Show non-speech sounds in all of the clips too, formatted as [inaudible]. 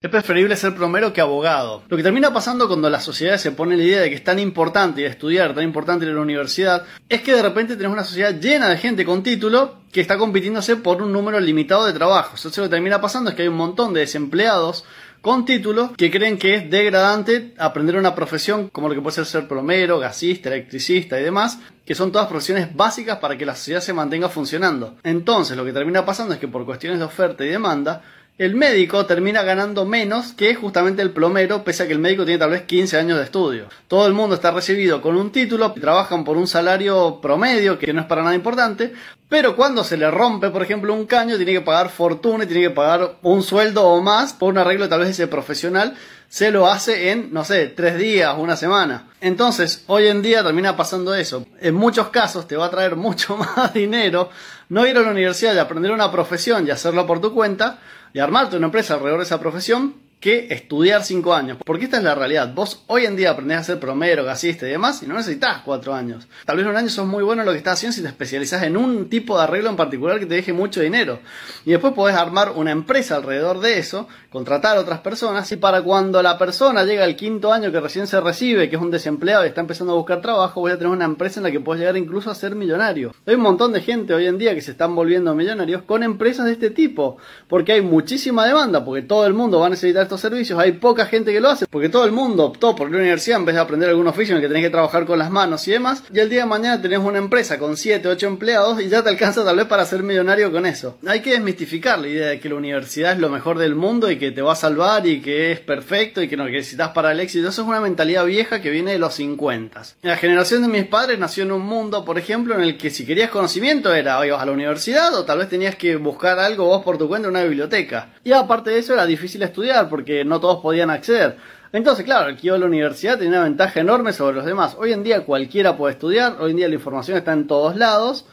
Es preferible ser plomero que abogado. Lo que termina pasando cuando la sociedad se pone la idea de que es tan importante ir a estudiar, tan importante ir a la universidad, es que de repente tenemos una sociedad llena de gente con título que está compitiéndose por un número limitado de trabajos. Entonces lo que termina pasando es que hay un montón de desempleados con título que creen que es degradante aprender una profesión como lo que puede ser ser plomero, gasista, electricista y demás, que son todas profesiones básicas para que la sociedad se mantenga funcionando. Entonces lo que termina pasando es que por cuestiones de oferta y demanda, el médico termina ganando menos que justamente el plomero, pese a que el médico tiene tal vez 15 años de estudio. Todo el mundo está recibido con un título, trabajan por un salario promedio, que no es para nada importante, pero cuando se le rompe, por ejemplo, un caño, tiene que pagar fortuna, y tiene que pagar un sueldo o más por un arreglo tal vez ese profesional, se lo hace en, no sé, tres días, una semana. Entonces, hoy en día termina pasando eso. En muchos casos te va a traer [laughs] mucho más dinero no ir a la universidad y aprender una profesión y hacerlo por tu cuenta y armarte una empresa alrededor de esa profesión que estudiar 5 años. Porque esta es la realidad. Vos hoy en día aprendés a ser promero, gasista y demás y no necesitas 4 años. Tal vez un año sos muy bueno en lo que estás haciendo si te especializás en un tipo de arreglo en particular que te deje mucho dinero. Y después podés armar una empresa alrededor de eso, contratar a otras personas y para cuando la persona llega al quinto año que recién se recibe, que es un desempleado y está empezando a buscar trabajo, voy a tener una empresa en la que podés llegar incluso a ser millonario. Hay un montón de gente hoy en día que se están volviendo millonarios con empresas de este tipo. Porque hay muchísima demanda, porque todo el mundo va a necesitar estos servicios. Hay poca gente que lo hace porque todo el mundo optó por la universidad en vez de aprender algún oficio en el que tenés que trabajar con las manos y demás. Y el día de mañana tenés una empresa con 7, 8 empleados y ya te alcanza tal vez para ser millonario con eso. Hay que desmistificar la idea de que la universidad es lo mejor del mundo y que te va a salvar y que es perfecto y que no necesitas para el éxito. Eso es una mentalidad vieja que viene de los 50. La generación de mis padres nació en un mundo, por ejemplo, en el que si querías conocimiento era o ibas a la universidad o tal vez tenías que buscar algo vos por tu cuenta en una biblioteca. Y aparte de eso era difícil estudiar porque no todos podían acceder. Entonces, claro, el que yo la universidad tenía una ventaja enorme sobre los demás. Hoy en día cualquiera puede estudiar, hoy en día la información está en todos lados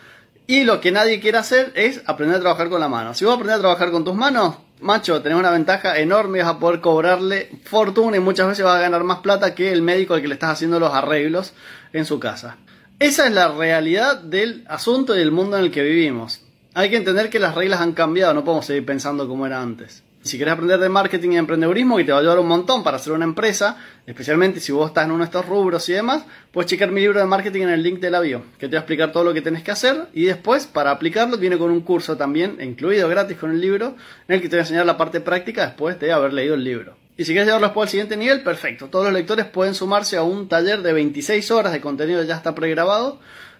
y lo que nadie quiere hacer es aprender a trabajar con la mano. Si vos aprendes a trabajar con tus manos, macho, tenés una ventaja enorme, vas a poder cobrarle fortuna y muchas veces vas a ganar más plata que el médico al que le estás haciendo los arreglos en su casa. Esa es la realidad del asunto y del mundo en el que vivimos. Hay que entender que las reglas han cambiado, no podemos seguir pensando como era antes si quieres aprender de marketing y emprendedurismo, que te va a ayudar un montón para hacer una empresa, especialmente si vos estás en uno de estos rubros y demás, puedes checar mi libro de marketing en el link de la que te va a explicar todo lo que tenés que hacer y después, para aplicarlo, viene con un curso también, incluido gratis con el libro, en el que te voy a enseñar la parte práctica después de haber leído el libro. Y si quieres llevarlo después al siguiente nivel, perfecto. Todos los lectores pueden sumarse a un taller de 26 horas de contenido que ya está pregrabado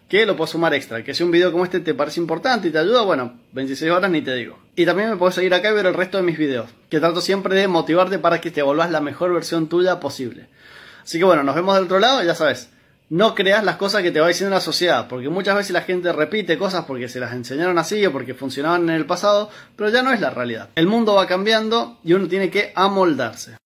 que lo puedo sumar extra. Que si un video como este te parece importante y te ayuda, bueno, 26 horas ni te digo. Y también me puedes seguir acá y ver el resto de mis videos, que trato siempre de motivarte para que te volvás la mejor versión tuya posible. Así que bueno, nos vemos del otro lado, ya sabes. No creas las cosas que te va diciendo la sociedad, porque muchas veces la gente repite cosas porque se las enseñaron así o porque funcionaban en el pasado, pero ya no es la realidad. El mundo va cambiando y uno tiene que amoldarse.